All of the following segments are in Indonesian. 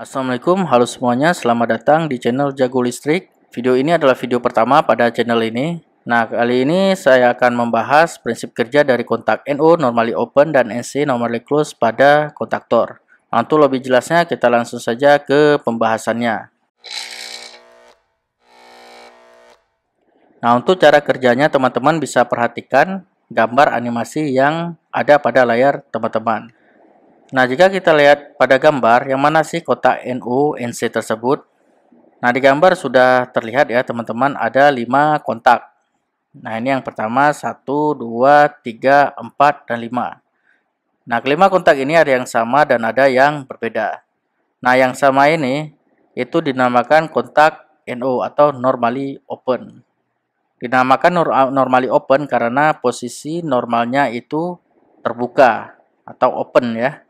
Assalamualaikum, halo semuanya, selamat datang di channel Jago Listrik. Video ini adalah video pertama pada channel ini. Nah, kali ini saya akan membahas prinsip kerja dari kontak NO normally open dan NC normally close pada kontaktor. Nah, untuk lebih jelasnya kita langsung saja ke pembahasannya. Nah, untuk cara kerjanya teman-teman bisa perhatikan gambar animasi yang ada pada layar teman-teman. Nah, jika kita lihat pada gambar, yang mana sih kotak NO, NC tersebut? Nah, di gambar sudah terlihat ya teman-teman, ada 5 kontak. Nah, ini yang pertama 1, 2, 3, 4, dan 5. Nah, kelima kontak ini ada yang sama dan ada yang berbeda. Nah, yang sama ini itu dinamakan kontak NO atau normally open. Dinamakan normally open karena posisi normalnya itu terbuka atau open ya.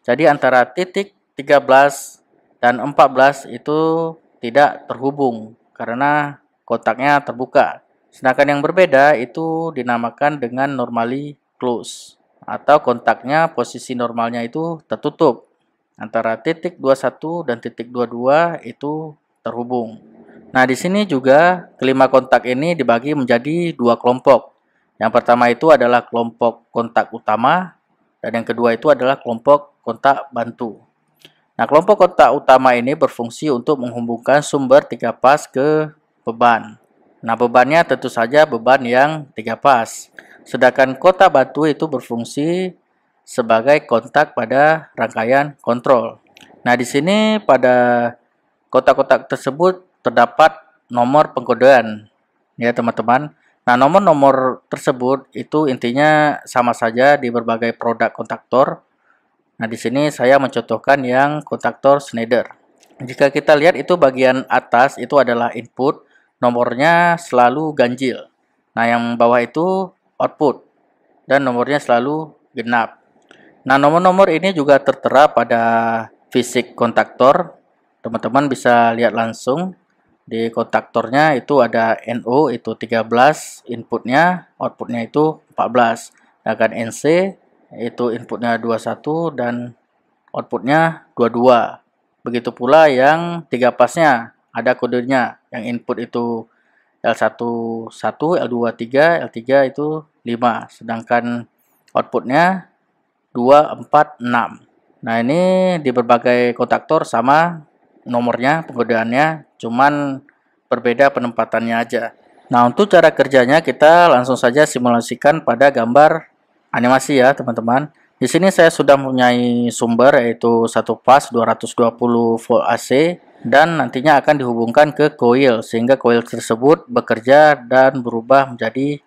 Jadi antara titik 13 dan 14 itu tidak terhubung karena kotaknya terbuka. Sedangkan yang berbeda itu dinamakan dengan normally close atau kontaknya posisi normalnya itu tertutup. Antara titik 21 dan titik 22 itu terhubung. Nah, di sini juga kelima kontak ini dibagi menjadi dua kelompok. Yang pertama itu adalah kelompok kontak utama dan yang kedua itu adalah kelompok kontak bantu. Nah, kelompok kontak utama ini berfungsi untuk menghubungkan sumber tiga pas ke beban. Nah, bebannya tentu saja beban yang tiga pas. Sedangkan kotak batu itu berfungsi sebagai kontak pada rangkaian kontrol. Nah, di sini pada kotak-kotak tersebut terdapat nomor pengkodean ya teman-teman. Nah, nomor-nomor tersebut itu intinya sama saja di berbagai produk kontaktor Nah, di sini saya mencontohkan yang kontaktor Schneider. Jika kita lihat itu bagian atas itu adalah input, nomornya selalu ganjil. Nah, yang bawah itu output dan nomornya selalu genap. Nah, nomor-nomor ini juga tertera pada fisik kontaktor. Teman-teman bisa lihat langsung di kontaktornya itu ada NO itu 13 inputnya, outputnya itu 14. Sedangkan NC itu inputnya 21 dan outputnya 22. Begitu pula yang 3 pasnya ada kodenya. Yang input itu L11, L23, L3 itu 5. Sedangkan outputnya 2, 4, 6. Nah ini di berbagai kontaktor sama nomornya, penggodaannya, cuman berbeda penempatannya aja. Nah untuk cara kerjanya kita langsung saja simulasikan pada gambar animasi ya teman-teman. Di sini saya sudah mempunyai sumber yaitu satu pas 220 volt AC dan nantinya akan dihubungkan ke coil sehingga coil tersebut bekerja dan berubah menjadi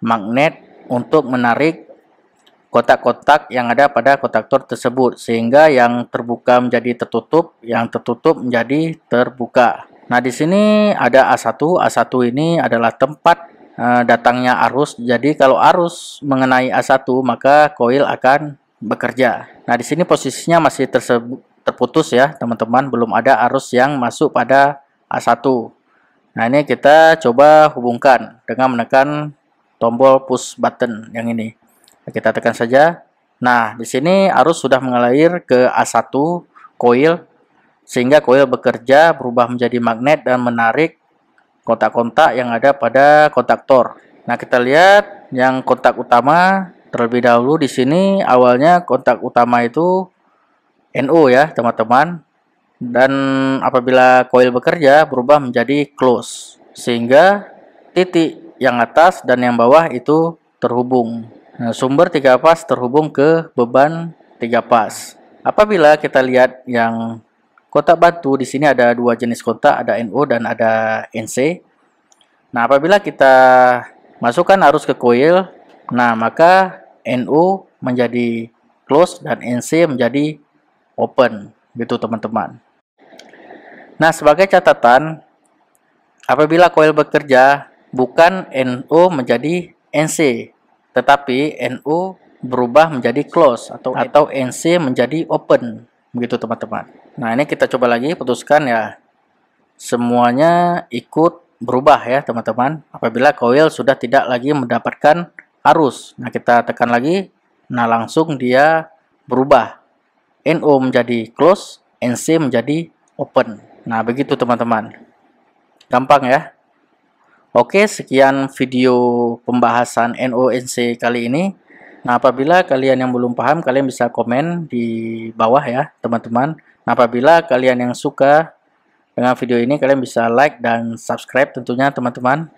magnet untuk menarik kotak-kotak yang ada pada kontaktor tersebut sehingga yang terbuka menjadi tertutup, yang tertutup menjadi terbuka. Nah, di sini ada A1. A1 ini adalah tempat Eh, datangnya arus. Jadi kalau arus mengenai A1 maka koil akan bekerja. Nah, di sini posisinya masih terputus ya, teman-teman, belum ada arus yang masuk pada A1. Nah, ini kita coba hubungkan dengan menekan tombol push button yang ini. Kita tekan saja. Nah, di sini arus sudah mengalir ke A1 koil sehingga koil bekerja berubah menjadi magnet dan menarik kontak kontak yang ada pada kontaktor. Nah, kita lihat yang kontak utama terlebih dahulu di sini awalnya kontak utama itu NO ya, teman-teman. Dan apabila coil bekerja berubah menjadi close sehingga titik yang atas dan yang bawah itu terhubung. Nah, sumber tiga pas terhubung ke beban tiga pas. Apabila kita lihat yang Kotak batu di sini ada dua jenis kotak, ada NO dan ada NC. Nah, apabila kita masukkan arus ke koil, nah maka NO menjadi close dan NC menjadi open, gitu teman-teman. Nah, sebagai catatan, apabila koil bekerja, bukan NO menjadi NC, tetapi NO berubah menjadi close atau atau NC menjadi open, begitu teman-teman. Nah, ini kita coba lagi putuskan ya. Semuanya ikut berubah ya, teman-teman. Apabila coil sudah tidak lagi mendapatkan arus. Nah, kita tekan lagi. Nah, langsung dia berubah. NO menjadi close, NC menjadi open. Nah, begitu teman-teman. Gampang ya. Oke, sekian video pembahasan NO NC kali ini. Nah, apabila kalian yang belum paham, kalian bisa komen di bawah ya, teman-teman. Apabila kalian yang suka dengan video ini, kalian bisa like dan subscribe tentunya teman-teman.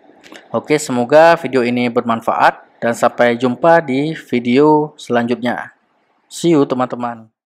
Oke, semoga video ini bermanfaat dan sampai jumpa di video selanjutnya. See you teman-teman.